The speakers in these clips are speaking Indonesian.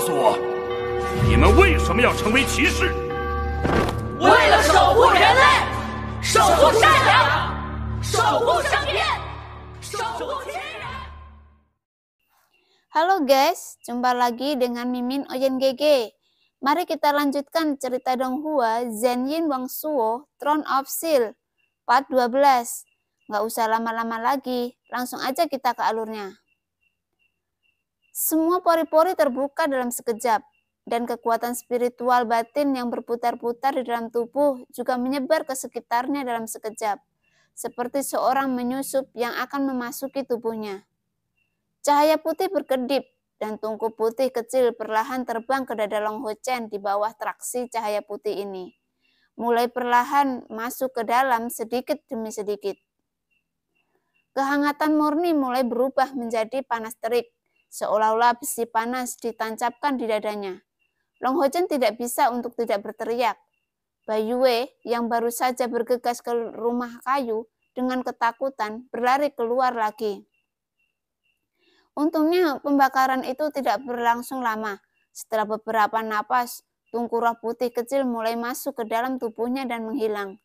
Halo guys, jumpa lagi dengan Mimin Oyen GG. Mari kita lanjutkan cerita Donghua Wang Suo Throne of Seal part 12. Nggak usah lama-lama lagi, langsung aja kita ke alurnya. Semua pori-pori terbuka dalam sekejap, dan kekuatan spiritual batin yang berputar-putar di dalam tubuh juga menyebar ke sekitarnya dalam sekejap, seperti seorang menyusup yang akan memasuki tubuhnya. Cahaya putih berkedip dan tungku putih kecil perlahan terbang ke dada Long Ho Chen di bawah traksi cahaya putih ini. Mulai perlahan masuk ke dalam sedikit demi sedikit. Kehangatan murni mulai berubah menjadi panas terik Seolah-olah besi panas ditancapkan di dadanya. Long Hojen tidak bisa untuk tidak berteriak. Bayu Wei yang baru saja bergegas ke rumah kayu dengan ketakutan berlari keluar lagi. Untungnya pembakaran itu tidak berlangsung lama. Setelah beberapa napas, tungku roh putih kecil mulai masuk ke dalam tubuhnya dan menghilang.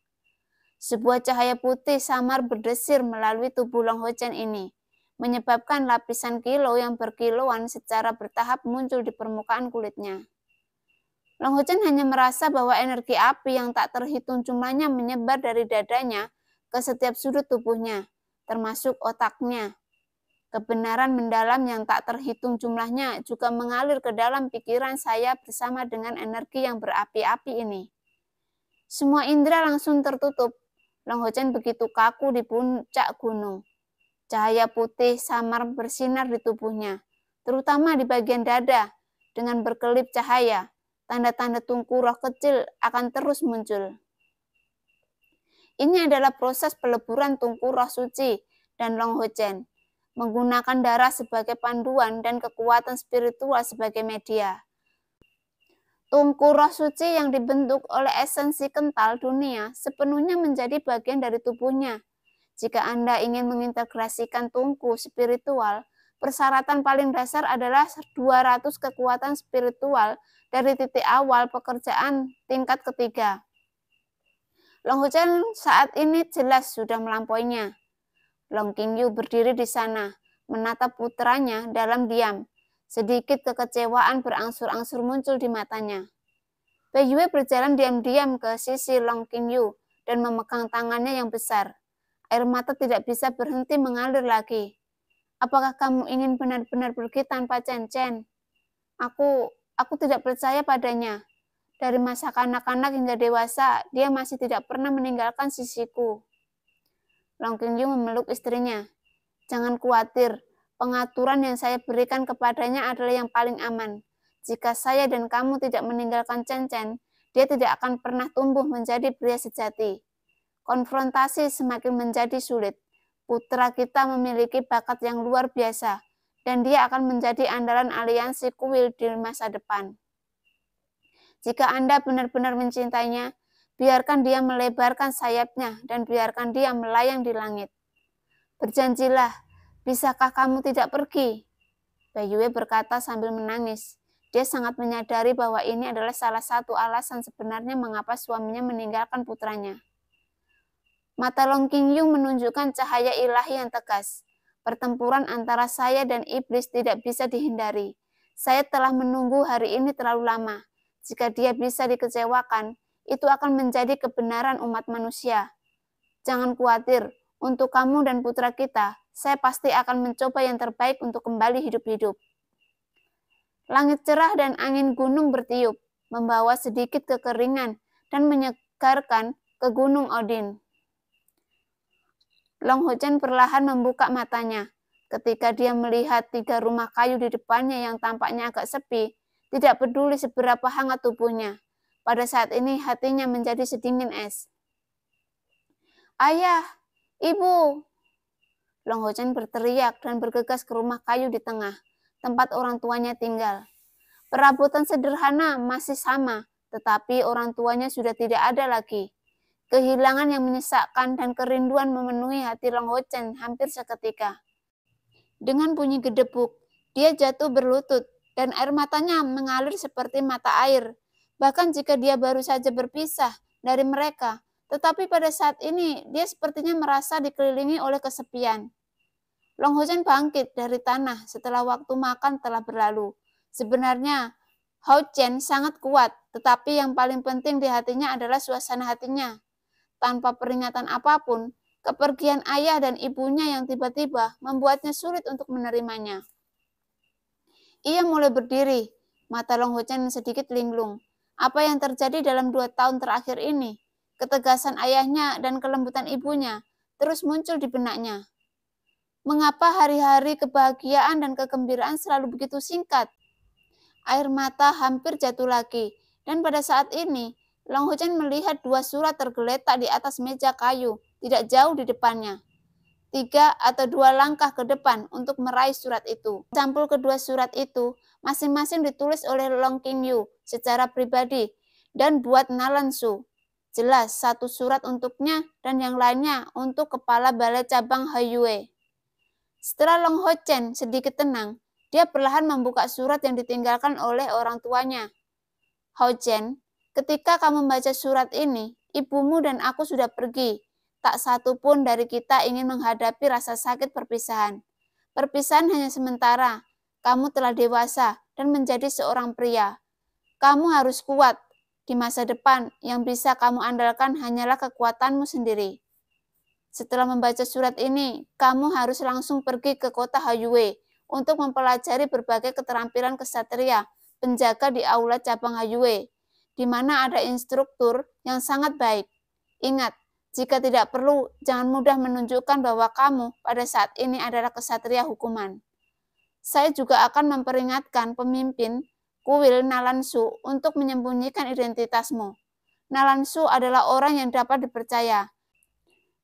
Sebuah cahaya putih samar berdesir melalui tubuh Long Hochen ini menyebabkan lapisan kilo yang berkiloan secara bertahap muncul di permukaan kulitnya. Long Huchen hanya merasa bahwa energi api yang tak terhitung jumlahnya menyebar dari dadanya ke setiap sudut tubuhnya, termasuk otaknya. Kebenaran mendalam yang tak terhitung jumlahnya juga mengalir ke dalam pikiran saya bersama dengan energi yang berapi-api ini. Semua indera langsung tertutup. Long Huchen begitu kaku di puncak gunung Cahaya putih samar bersinar di tubuhnya, terutama di bagian dada, dengan berkelip cahaya. Tanda-tanda tungku roh kecil akan terus muncul. Ini adalah proses peleburan tungku roh suci dan Long Hojen menggunakan darah sebagai panduan dan kekuatan spiritual sebagai media. Tungku roh suci yang dibentuk oleh esensi kental dunia sepenuhnya menjadi bagian dari tubuhnya, jika Anda ingin mengintegrasikan tungku spiritual, persyaratan paling dasar adalah 200 kekuatan spiritual dari titik awal pekerjaan tingkat ketiga. Long Hujan saat ini jelas sudah melampauinya. Long Qingyu berdiri di sana, menatap putranya dalam diam. Sedikit kekecewaan berangsur-angsur muncul di matanya. Pei Yue berjalan diam-diam ke sisi Long Qingyu dan memegang tangannya yang besar. Air mata tidak bisa berhenti mengalir lagi. Apakah kamu ingin benar-benar pergi tanpa cencen? Aku aku tidak percaya padanya. Dari masa kanak-kanak hingga dewasa, dia masih tidak pernah meninggalkan sisiku. Long Qingyu memeluk istrinya. Jangan khawatir, pengaturan yang saya berikan kepadanya adalah yang paling aman. Jika saya dan kamu tidak meninggalkan Chen Chen, dia tidak akan pernah tumbuh menjadi pria sejati. Konfrontasi semakin menjadi sulit. Putra kita memiliki bakat yang luar biasa, dan dia akan menjadi andalan aliansi kuil di masa depan. Jika Anda benar-benar mencintainya, biarkan dia melebarkan sayapnya dan biarkan dia melayang di langit. Berjanjilah, bisakah kamu tidak pergi? Bayue berkata sambil menangis. Dia sangat menyadari bahwa ini adalah salah satu alasan sebenarnya mengapa suaminya meninggalkan putranya. Mata Long King Yung menunjukkan cahaya ilahi yang tegas. Pertempuran antara saya dan iblis tidak bisa dihindari. Saya telah menunggu hari ini terlalu lama. Jika dia bisa dikecewakan, itu akan menjadi kebenaran umat manusia. Jangan khawatir, untuk kamu dan putra kita, saya pasti akan mencoba yang terbaik untuk kembali hidup-hidup. Langit cerah dan angin gunung bertiup, membawa sedikit kekeringan dan menyegarkan ke gunung Odin. Long Ho Chen perlahan membuka matanya. Ketika dia melihat tiga rumah kayu di depannya yang tampaknya agak sepi, tidak peduli seberapa hangat tubuhnya. Pada saat ini hatinya menjadi sedingin es. Ayah, ibu, Long Ho Chen berteriak dan bergegas ke rumah kayu di tengah, tempat orang tuanya tinggal. Perabotan sederhana masih sama, tetapi orang tuanya sudah tidak ada lagi. Kehilangan yang menyesakkan dan kerinduan memenuhi hati Long Chen hampir seketika. Dengan bunyi gedebuk, dia jatuh berlutut dan air matanya mengalir seperti mata air. Bahkan jika dia baru saja berpisah dari mereka, tetapi pada saat ini dia sepertinya merasa dikelilingi oleh kesepian. Long Chen bangkit dari tanah setelah waktu makan telah berlalu. Sebenarnya, Hao Chen sangat kuat, tetapi yang paling penting di hatinya adalah suasana hatinya tanpa peringatan apapun, kepergian ayah dan ibunya yang tiba-tiba membuatnya sulit untuk menerimanya. Ia mulai berdiri, mata Long Ho Chen sedikit linglung. Apa yang terjadi dalam dua tahun terakhir ini? Ketegasan ayahnya dan kelembutan ibunya terus muncul di benaknya. Mengapa hari-hari kebahagiaan dan kegembiraan selalu begitu singkat? Air mata hampir jatuh lagi, dan pada saat ini Long Hujan melihat dua surat tergeletak di atas meja kayu, tidak jauh di depannya. Tiga atau dua langkah ke depan untuk meraih surat itu. Sampul kedua surat itu masing-masing ditulis oleh Long King Yu secara pribadi dan buat Nalan Su. Jelas, satu surat untuknya dan yang lainnya untuk kepala balai cabang Haiyue. Setelah Long Ho Chen sedikit tenang, dia perlahan membuka surat yang ditinggalkan oleh orang tuanya. Ho Chen, Ketika kamu membaca surat ini, ibumu dan aku sudah pergi. Tak satu pun dari kita ingin menghadapi rasa sakit perpisahan. Perpisahan hanya sementara. Kamu telah dewasa dan menjadi seorang pria. Kamu harus kuat. Di masa depan, yang bisa kamu andalkan hanyalah kekuatanmu sendiri. Setelah membaca surat ini, kamu harus langsung pergi ke kota Hayue untuk mempelajari berbagai keterampilan kesatria penjaga di aula cabang Hayue di mana ada instruktur yang sangat baik. Ingat, jika tidak perlu, jangan mudah menunjukkan bahwa kamu pada saat ini adalah kesatria hukuman. Saya juga akan memperingatkan pemimpin Kuil Nalansu untuk menyembunyikan identitasmu. Nalansu adalah orang yang dapat dipercaya,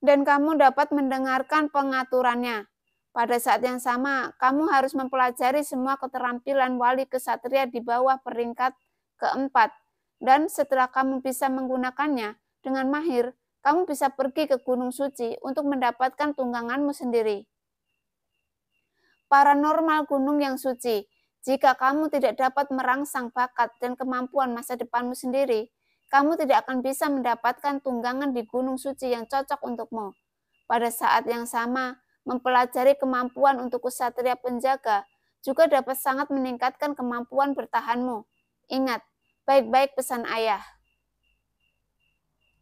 dan kamu dapat mendengarkan pengaturannya. Pada saat yang sama, kamu harus mempelajari semua keterampilan wali kesatria di bawah peringkat keempat dan setelah kamu bisa menggunakannya dengan mahir, kamu bisa pergi ke Gunung Suci untuk mendapatkan tungganganmu sendiri. Paranormal gunung yang suci, jika kamu tidak dapat merangsang bakat dan kemampuan masa depanmu sendiri, kamu tidak akan bisa mendapatkan tunggangan di gunung suci yang cocok untukmu. Pada saat yang sama, mempelajari kemampuan untuk kesatria penjaga juga dapat sangat meningkatkan kemampuan bertahanmu. Ingat, baik-baik pesan ayah.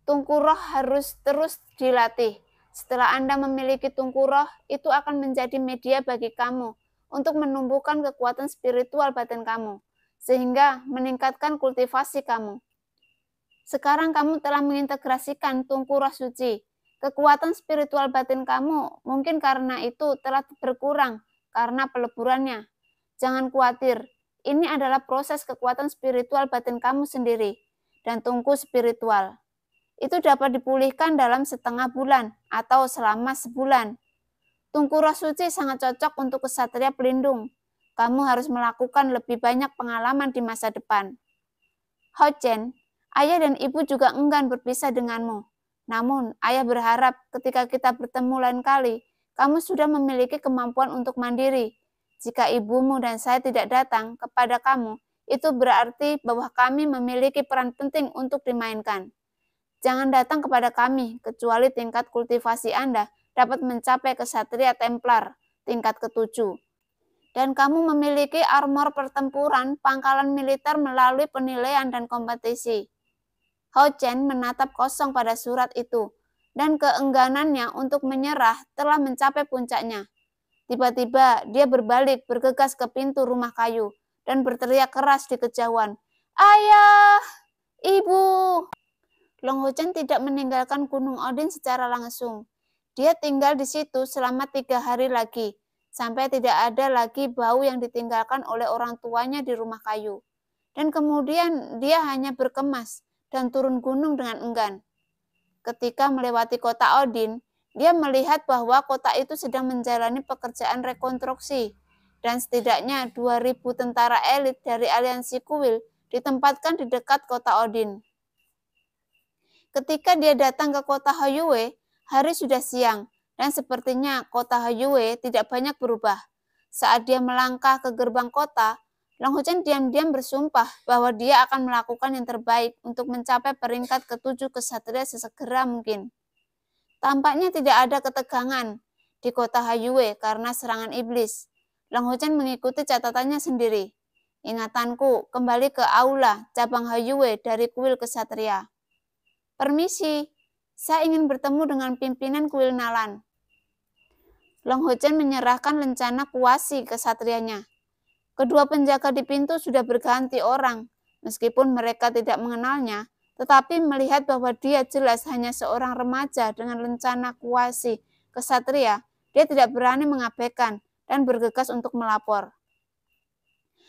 Tungku Roh harus terus dilatih. Setelah Anda memiliki tungku Roh itu akan menjadi media bagi kamu untuk menumbuhkan kekuatan spiritual batin kamu, sehingga meningkatkan kultivasi kamu. Sekarang kamu telah mengintegrasikan tungku Roh suci. Kekuatan spiritual batin kamu mungkin karena itu telah berkurang karena peleburannya. Jangan khawatir, ini adalah proses kekuatan spiritual batin kamu sendiri dan tungku spiritual. Itu dapat dipulihkan dalam setengah bulan atau selama sebulan. Tungku roh suci sangat cocok untuk kesatria pelindung. Kamu harus melakukan lebih banyak pengalaman di masa depan. Ho Chen, ayah dan ibu juga enggan berpisah denganmu. Namun, ayah berharap ketika kita bertemu lain kali, kamu sudah memiliki kemampuan untuk mandiri jika ibumu dan saya tidak datang kepada kamu, itu berarti bahwa kami memiliki peran penting untuk dimainkan. Jangan datang kepada kami, kecuali tingkat kultivasi Anda dapat mencapai kesatria Templar, tingkat ketujuh. Dan kamu memiliki armor pertempuran, pangkalan militer melalui penilaian dan kompetisi. Hao Chen menatap kosong pada surat itu, dan keengganannya untuk menyerah telah mencapai puncaknya. Tiba-tiba dia berbalik bergegas ke pintu rumah kayu dan berteriak keras di kejauhan. Ayah! Ibu! Long Hochen tidak meninggalkan Gunung Odin secara langsung. Dia tinggal di situ selama tiga hari lagi, sampai tidak ada lagi bau yang ditinggalkan oleh orang tuanya di rumah kayu. Dan kemudian dia hanya berkemas dan turun gunung dengan enggan. Ketika melewati kota Odin, dia melihat bahwa kota itu sedang menjalani pekerjaan rekonstruksi dan setidaknya 2000 tentara elit dari aliansi Kuil ditempatkan di dekat kota Odin. Ketika dia datang ke kota Hoyue, hari sudah siang dan sepertinya kota Hoyue tidak banyak berubah. Saat dia melangkah ke gerbang kota, Long Hujan diam-diam bersumpah bahwa dia akan melakukan yang terbaik untuk mencapai peringkat ketujuh kesatria sesegera mungkin. Tampaknya tidak ada ketegangan di kota Hayue karena serangan iblis. Lang Hocan mengikuti catatannya sendiri. Ingatanku kembali ke aula cabang Hayue dari kuil kesatria. Permisi, saya ingin bertemu dengan pimpinan kuil Nalan. Long Hochen menyerahkan lencana kuasi kesatrianya. Kedua penjaga di pintu sudah berganti orang. Meskipun mereka tidak mengenalnya, tetapi melihat bahwa dia jelas hanya seorang remaja dengan lencana kuasi kesatria, dia tidak berani mengabaikan dan bergegas untuk melapor.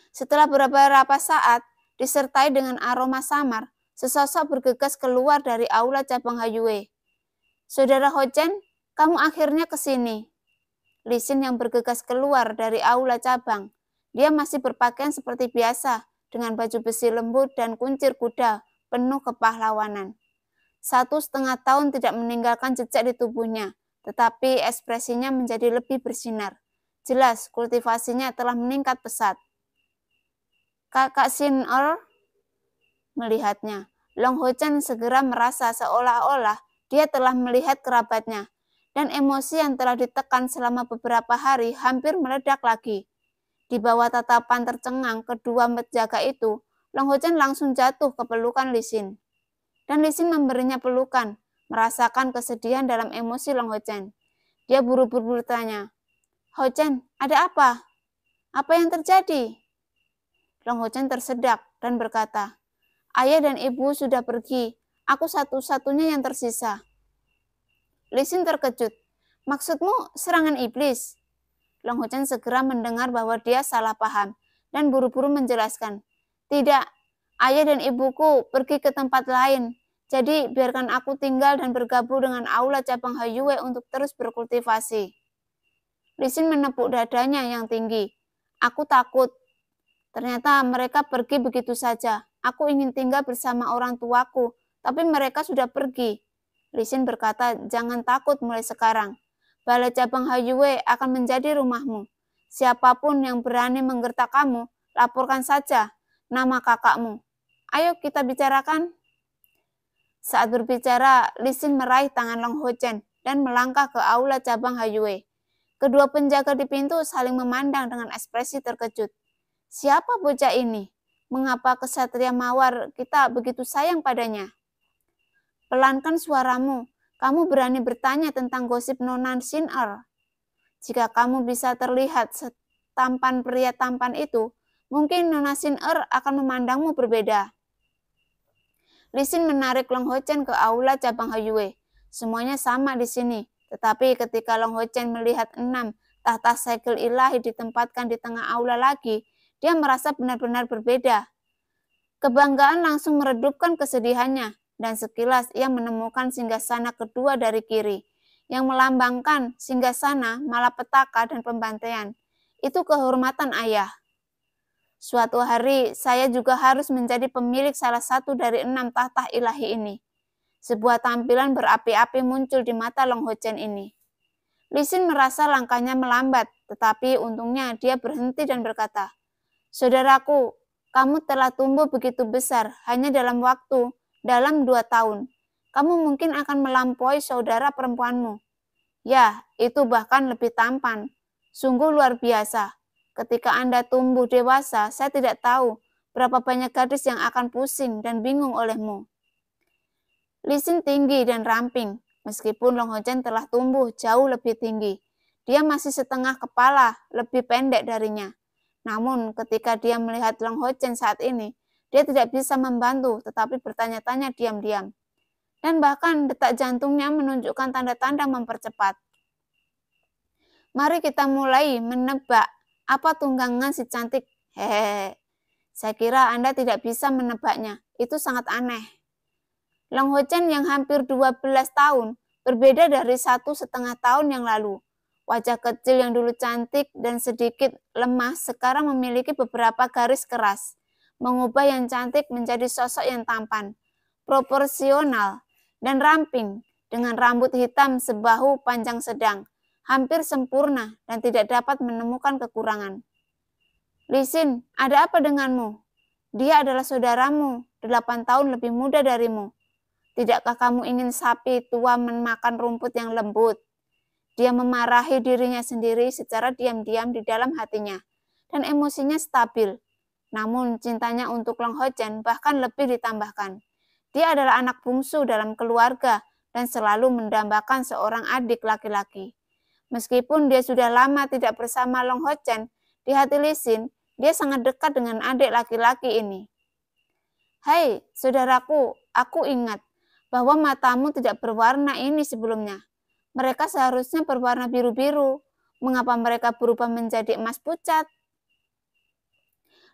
Setelah beberapa saat, disertai dengan aroma samar, sesosok bergegas keluar dari aula cabang Hayue. Saudara Hojen, kamu akhirnya ke sini. Lisin yang bergegas keluar dari aula cabang. Dia masih berpakaian seperti biasa, dengan baju besi lembut dan kuncir kuda penuh kepahlawanan. Satu setengah tahun tidak meninggalkan jejak di tubuhnya, tetapi ekspresinya menjadi lebih bersinar. Jelas, kultivasinya telah meningkat pesat. Kakak Sin Er melihatnya. Long Ho Chan segera merasa seolah-olah dia telah melihat kerabatnya, dan emosi yang telah ditekan selama beberapa hari hampir meledak lagi. Di bawah tatapan tercengang kedua penjaga itu, Chen langsung jatuh ke pelukan Lisin. Dan Lisin memberinya pelukan, merasakan kesedihan dalam emosi Chen. Dia buru-buru bertanya, Chen, ada apa? Apa yang terjadi? Chen tersedak dan berkata, Ayah dan ibu sudah pergi, aku satu-satunya yang tersisa. Lisin terkejut. Maksudmu serangan iblis? Long Hochen segera mendengar bahwa dia salah paham dan buru-buru menjelaskan. Tidak, ayah dan ibuku pergi ke tempat lain. Jadi biarkan aku tinggal dan bergabung dengan aula cabang Hayue untuk terus berkultivasi. Lisin menepuk dadanya yang tinggi. Aku takut. Ternyata mereka pergi begitu saja. Aku ingin tinggal bersama orang tuaku, tapi mereka sudah pergi. Lisin berkata, jangan takut mulai sekarang. Balai cabang Hayue akan menjadi rumahmu. Siapapun yang berani menggertak kamu, laporkan saja nama kakakmu. Ayo kita bicarakan. Saat berbicara, Lisin meraih tangan Long Ho Chen dan melangkah ke aula cabang Hayue. Kedua penjaga di pintu saling memandang dengan ekspresi terkejut. Siapa bocah ini? Mengapa kesatria mawar kita begitu sayang padanya? Pelankan suaramu, kamu berani bertanya tentang gosip Nona Sinar. Er. Jika kamu bisa terlihat setampan pria tampan itu, Mungkin Nona Sin Er akan memandangmu berbeda. Lisin menarik Long Ho Chen ke aula cabang Hayue. Semuanya sama di sini. Tetapi ketika Long Ho Chen melihat enam tahta segel ilahi ditempatkan di tengah aula lagi, dia merasa benar-benar berbeda. Kebanggaan langsung meredupkan kesedihannya, dan sekilas ia menemukan singgasana kedua dari kiri, yang melambangkan singgasana malapetaka dan pembantaian. Itu kehormatan ayah. Suatu hari, saya juga harus menjadi pemilik salah satu dari enam tahta ilahi ini. Sebuah tampilan berapi-api muncul di mata Long Ho Chen ini. Lisin merasa langkahnya melambat, tetapi untungnya dia berhenti dan berkata, Saudaraku, kamu telah tumbuh begitu besar hanya dalam waktu, dalam dua tahun. Kamu mungkin akan melampaui saudara perempuanmu. Ya, itu bahkan lebih tampan. Sungguh luar biasa Ketika Anda tumbuh dewasa, saya tidak tahu berapa banyak gadis yang akan pusing dan bingung olehmu. Lisin tinggi dan ramping, meskipun Long Hojen telah tumbuh jauh lebih tinggi. Dia masih setengah kepala, lebih pendek darinya. Namun ketika dia melihat Long Hojen saat ini, dia tidak bisa membantu, tetapi bertanya-tanya diam-diam. Dan bahkan detak jantungnya menunjukkan tanda-tanda mempercepat. Mari kita mulai menebak apa tunggangan si cantik? Hehehe. Saya kira Anda tidak bisa menebaknya. Itu sangat aneh. Long Ho Chen yang hampir 12 tahun, berbeda dari satu setengah tahun yang lalu. Wajah kecil yang dulu cantik dan sedikit lemah sekarang memiliki beberapa garis keras, mengubah yang cantik menjadi sosok yang tampan, proporsional, dan ramping dengan rambut hitam sebahu panjang sedang, hampir sempurna dan tidak dapat menemukan kekurangan. Lisin, ada apa denganmu? Dia adalah saudaramu, delapan tahun lebih muda darimu. Tidakkah kamu ingin sapi tua memakan rumput yang lembut? Dia memarahi dirinya sendiri secara diam-diam di dalam hatinya, dan emosinya stabil. Namun cintanya untuk Long Hochen bahkan lebih ditambahkan. Dia adalah anak bungsu dalam keluarga dan selalu mendambakan seorang adik laki-laki. Meskipun dia sudah lama tidak bersama Long Ho Chen, di hati Lisin, dia sangat dekat dengan adik laki-laki ini. Hai, saudaraku, aku ingat bahwa matamu tidak berwarna ini sebelumnya. Mereka seharusnya berwarna biru-biru. Mengapa mereka berubah menjadi emas pucat?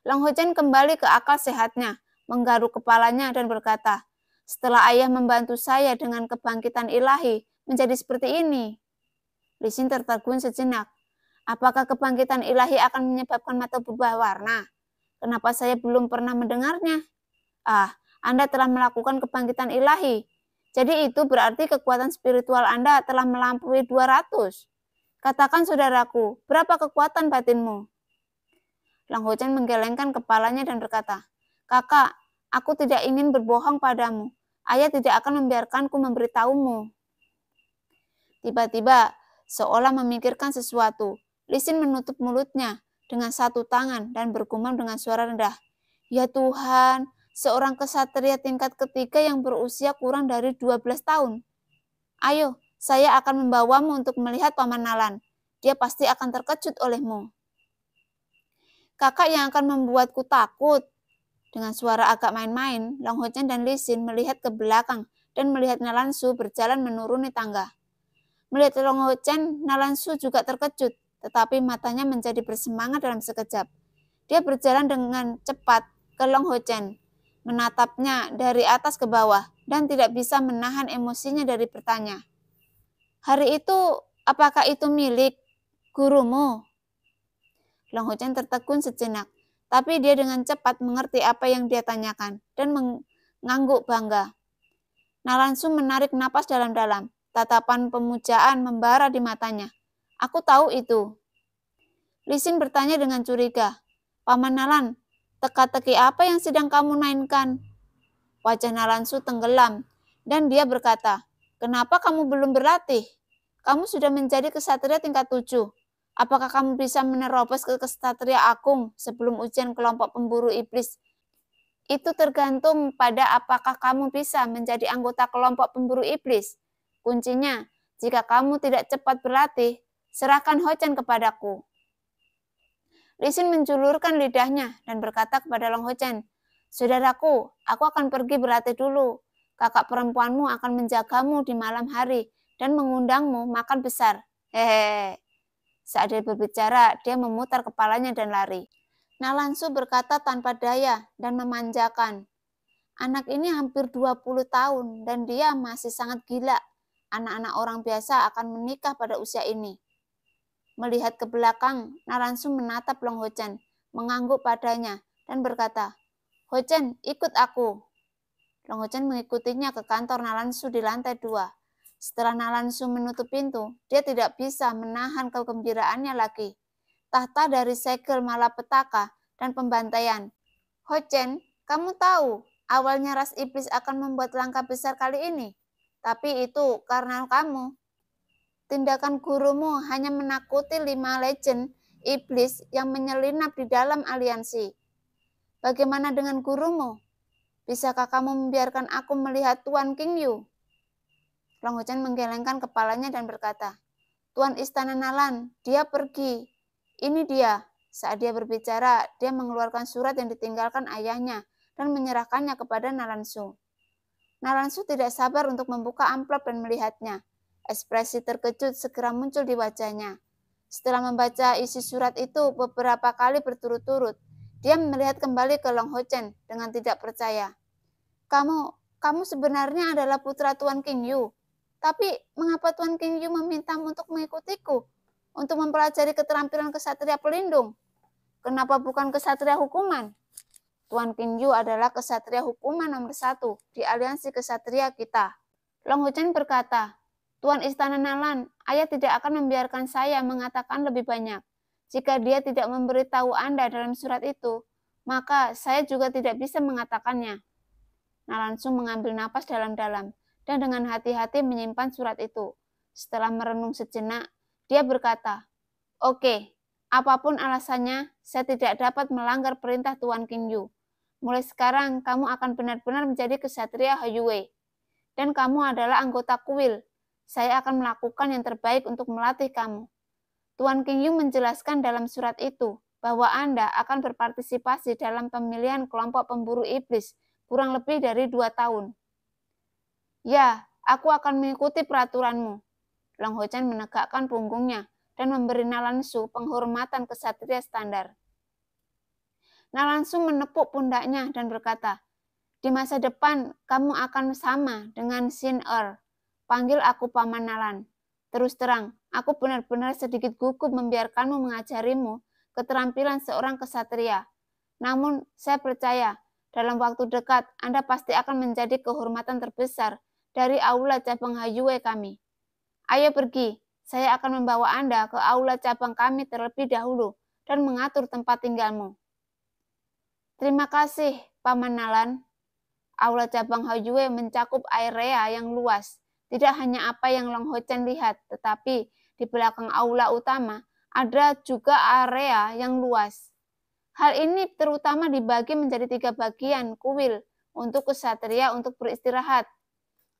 Long Hojen kembali ke akal sehatnya, menggaruk kepalanya dan berkata, setelah ayah membantu saya dengan kebangkitan ilahi, menjadi seperti ini. Lisin tertegun sejenak. Apakah kebangkitan ilahi akan menyebabkan mata berubah warna? Kenapa saya belum pernah mendengarnya? Ah, Anda telah melakukan kebangkitan ilahi. Jadi itu berarti kekuatan spiritual Anda telah melampaui 200. Katakan saudaraku, berapa kekuatan batinmu? Lang Hocan menggelengkan kepalanya dan berkata, Kakak, aku tidak ingin berbohong padamu. Ayah tidak akan membiarkanku memberitahumu. Tiba-tiba seolah memikirkan sesuatu. Lisin menutup mulutnya dengan satu tangan dan bergumam dengan suara rendah. Ya Tuhan, seorang kesatria tingkat ketiga yang berusia kurang dari 12 tahun. Ayo, saya akan membawamu untuk melihat Paman Nalan. Dia pasti akan terkejut olehmu. Kakak yang akan membuatku takut. Dengan suara agak main-main, Long Ho dan Lisin melihat ke belakang dan melihat Nalan Su berjalan menuruni tangga. Melihat Long Longhocen, Nalansu juga terkejut, tetapi matanya menjadi bersemangat dalam sekejap. Dia berjalan dengan cepat ke Long Chen, menatapnya dari atas ke bawah, dan tidak bisa menahan emosinya dari bertanya. Hari itu, apakah itu milik gurumu? Long Chen tertegun sejenak, tapi dia dengan cepat mengerti apa yang dia tanyakan dan mengangguk bangga. Nalansu menarik napas dalam-dalam. Tatapan pemujaan membara di matanya. Aku tahu itu. Lisin bertanya dengan curiga. Paman Nalan, teka-teki apa yang sedang kamu mainkan? Wajah Nalan Su tenggelam dan dia berkata, Kenapa kamu belum berlatih? Kamu sudah menjadi kesatria tingkat tujuh. Apakah kamu bisa menerobos ke kesatria agung sebelum ujian kelompok pemburu iblis? Itu tergantung pada apakah kamu bisa menjadi anggota kelompok pemburu iblis. Kuncinya, jika kamu tidak cepat berlatih, serahkan Hocan kepadaku. Lisin menjulurkan lidahnya dan berkata kepada Long Hocan, Saudaraku, aku akan pergi berlatih dulu. Kakak perempuanmu akan menjagamu di malam hari dan mengundangmu makan besar. Hehehe. Saat dia berbicara, dia memutar kepalanya dan lari. Nalansu berkata tanpa daya dan memanjakan. Anak ini hampir 20 tahun dan dia masih sangat gila anak-anak orang biasa akan menikah pada usia ini. Melihat ke belakang, Naransu menatap Long Hochen, mengangguk padanya, dan berkata, Hochen, ikut aku. Long Hochen mengikutinya ke kantor Naransu di lantai dua. Setelah Naransu menutup pintu, dia tidak bisa menahan kegembiraannya lagi. Tahta dari segel malapetaka dan pembantaian. Hochen, kamu tahu, awalnya ras iblis akan membuat langkah besar kali ini. Tapi itu karena kamu. Tindakan gurumu hanya menakuti lima legend iblis yang menyelinap di dalam aliansi. Bagaimana dengan gurumu? Bisakah kamu membiarkan aku melihat Tuan King Yu? Long menggelengkan kepalanya dan berkata, Tuan Istana Nalan, dia pergi. Ini dia. Saat dia berbicara, dia mengeluarkan surat yang ditinggalkan ayahnya dan menyerahkannya kepada Nalan Su. Naransu tidak sabar untuk membuka amplop dan melihatnya. Ekspresi terkejut segera muncul di wajahnya. Setelah membaca isi surat itu beberapa kali berturut-turut, dia melihat kembali ke Long Ho Chen dengan tidak percaya. Kamu, kamu sebenarnya adalah putra Tuan King Yu. Tapi mengapa Tuan King Yu memintamu untuk mengikutiku? Untuk mempelajari keterampilan kesatria pelindung? Kenapa bukan kesatria hukuman? Tuan Pinju adalah kesatria hukuman nomor satu di aliansi kesatria kita. Long berkata, Tuan Istana Nalan, ayah tidak akan membiarkan saya mengatakan lebih banyak. Jika dia tidak memberitahu Anda dalam surat itu, maka saya juga tidak bisa mengatakannya. Nalan Sung mengambil napas dalam-dalam dan dengan hati-hati menyimpan surat itu. Setelah merenung sejenak, dia berkata, Oke, okay, apapun alasannya, saya tidak dapat melanggar perintah Tuan Yu. Mulai sekarang, kamu akan benar-benar menjadi kesatria Hayue. Dan kamu adalah anggota kuil. Saya akan melakukan yang terbaik untuk melatih kamu. Tuan King Yu menjelaskan dalam surat itu bahwa Anda akan berpartisipasi dalam pemilihan kelompok pemburu iblis kurang lebih dari dua tahun. Ya, aku akan mengikuti peraturanmu. Long Ho Chan menegakkan punggungnya dan memberi Nalansu penghormatan kesatria standar. Nah langsung menepuk pundaknya dan berkata, di masa depan kamu akan sama dengan Sin Er. Panggil aku Paman Nalan. Terus terang, aku benar-benar sedikit gugup membiarkanmu mengajarimu keterampilan seorang kesatria. Namun, saya percaya dalam waktu dekat Anda pasti akan menjadi kehormatan terbesar dari aula cabang Hayue kami. Ayo pergi, saya akan membawa Anda ke aula cabang kami terlebih dahulu dan mengatur tempat tinggalmu. Terima kasih, Paman Nalan. Aula cabang Hojue mencakup area yang luas, tidak hanya apa yang Long Hochen lihat, tetapi di belakang aula utama ada juga area yang luas. Hal ini terutama dibagi menjadi tiga bagian kuil untuk kesatria untuk beristirahat,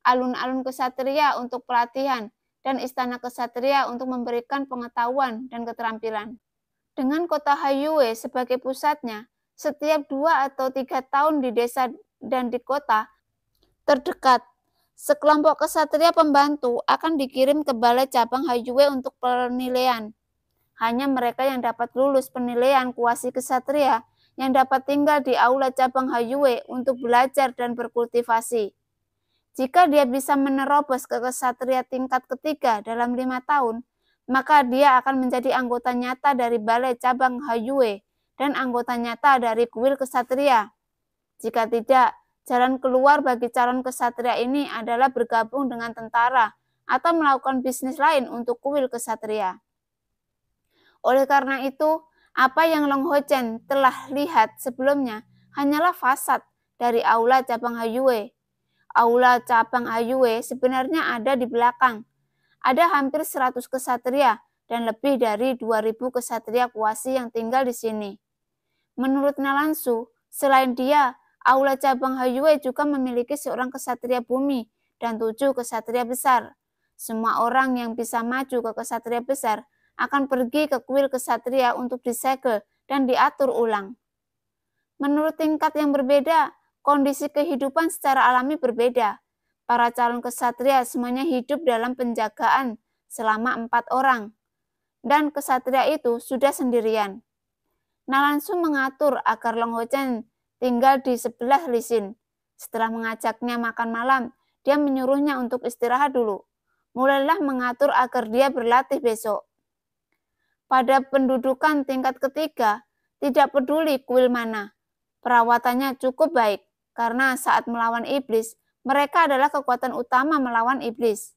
alun-alun kesatria untuk pelatihan, dan istana kesatria untuk memberikan pengetahuan dan keterampilan. Dengan kota Hayue sebagai pusatnya, setiap dua atau tiga tahun di desa dan di kota terdekat. Sekelompok kesatria pembantu akan dikirim ke balai cabang Hayue untuk penilaian. Hanya mereka yang dapat lulus penilaian kuasi kesatria yang dapat tinggal di aula cabang Hayue untuk belajar dan berkultivasi. Jika dia bisa menerobos ke kesatria tingkat ketiga dalam lima tahun, maka dia akan menjadi anggota nyata dari balai cabang Hayue dan anggota nyata dari kuil kesatria. Jika tidak, jalan keluar bagi calon kesatria ini adalah bergabung dengan tentara atau melakukan bisnis lain untuk kuil kesatria. Oleh karena itu, apa yang Long Ho Chen telah lihat sebelumnya hanyalah fasad dari aula cabang Hayue. Aula cabang Hayue sebenarnya ada di belakang. Ada hampir 100 kesatria dan lebih dari 2000 kesatria kuasi yang tinggal di sini. Menurut Nalansu, selain dia, Aula cabang Hayue juga memiliki seorang kesatria bumi dan tujuh kesatria besar. Semua orang yang bisa maju ke kesatria besar akan pergi ke kuil kesatria untuk disegel dan diatur ulang. Menurut tingkat yang berbeda, kondisi kehidupan secara alami berbeda. Para calon kesatria semuanya hidup dalam penjagaan selama empat orang. Dan kesatria itu sudah sendirian. Nalansu mengatur agar Long Chen tinggal di sebelah Lisin. Setelah mengajaknya makan malam, dia menyuruhnya untuk istirahat dulu. Mulailah mengatur agar dia berlatih besok. Pada pendudukan tingkat ketiga, tidak peduli kuil mana. Perawatannya cukup baik, karena saat melawan iblis, mereka adalah kekuatan utama melawan iblis.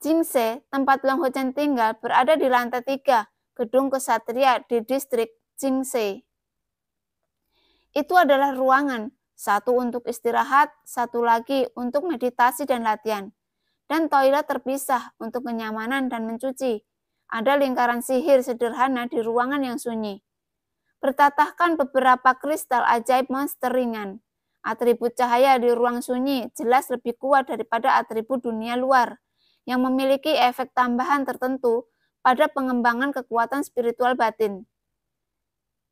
Jingse, tempat Long Chen tinggal, berada di lantai tiga gedung kesatria di distrik Jingse. Itu adalah ruangan, satu untuk istirahat, satu lagi untuk meditasi dan latihan. Dan toilet terpisah untuk kenyamanan dan mencuci. Ada lingkaran sihir sederhana di ruangan yang sunyi. Bertatahkan beberapa kristal ajaib monster ringan. Atribut cahaya di ruang sunyi jelas lebih kuat daripada atribut dunia luar, yang memiliki efek tambahan tertentu pada pengembangan kekuatan spiritual batin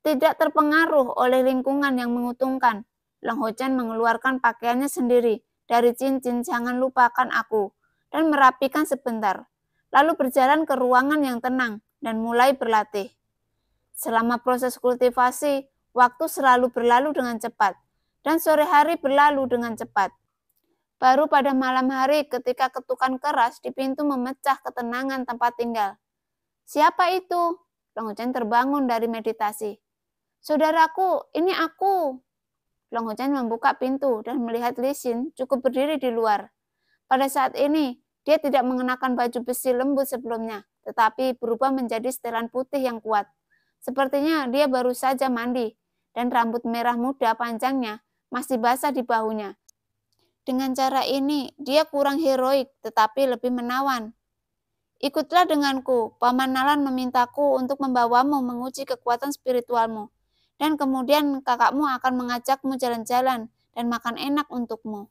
tidak terpengaruh oleh lingkungan yang menguntungkan. Lang Chen mengeluarkan pakaiannya sendiri dari cincin jangan lupakan aku dan merapikan sebentar. Lalu berjalan ke ruangan yang tenang dan mulai berlatih. Selama proses kultivasi, waktu selalu berlalu dengan cepat dan sore hari berlalu dengan cepat. Baru pada malam hari ketika ketukan keras di pintu memecah ketenangan tempat tinggal. Siapa itu? Long Chen terbangun dari meditasi. Saudaraku, ini aku. Long Hujan membuka pintu dan melihat Li cukup berdiri di luar. Pada saat ini, dia tidak mengenakan baju besi lembut sebelumnya, tetapi berubah menjadi setelan putih yang kuat. Sepertinya dia baru saja mandi, dan rambut merah muda panjangnya masih basah di bahunya. Dengan cara ini, dia kurang heroik tetapi lebih menawan. Ikutlah denganku, Paman Nalan memintaku untuk membawamu menguji kekuatan spiritualmu dan kemudian kakakmu akan mengajakmu jalan-jalan dan makan enak untukmu.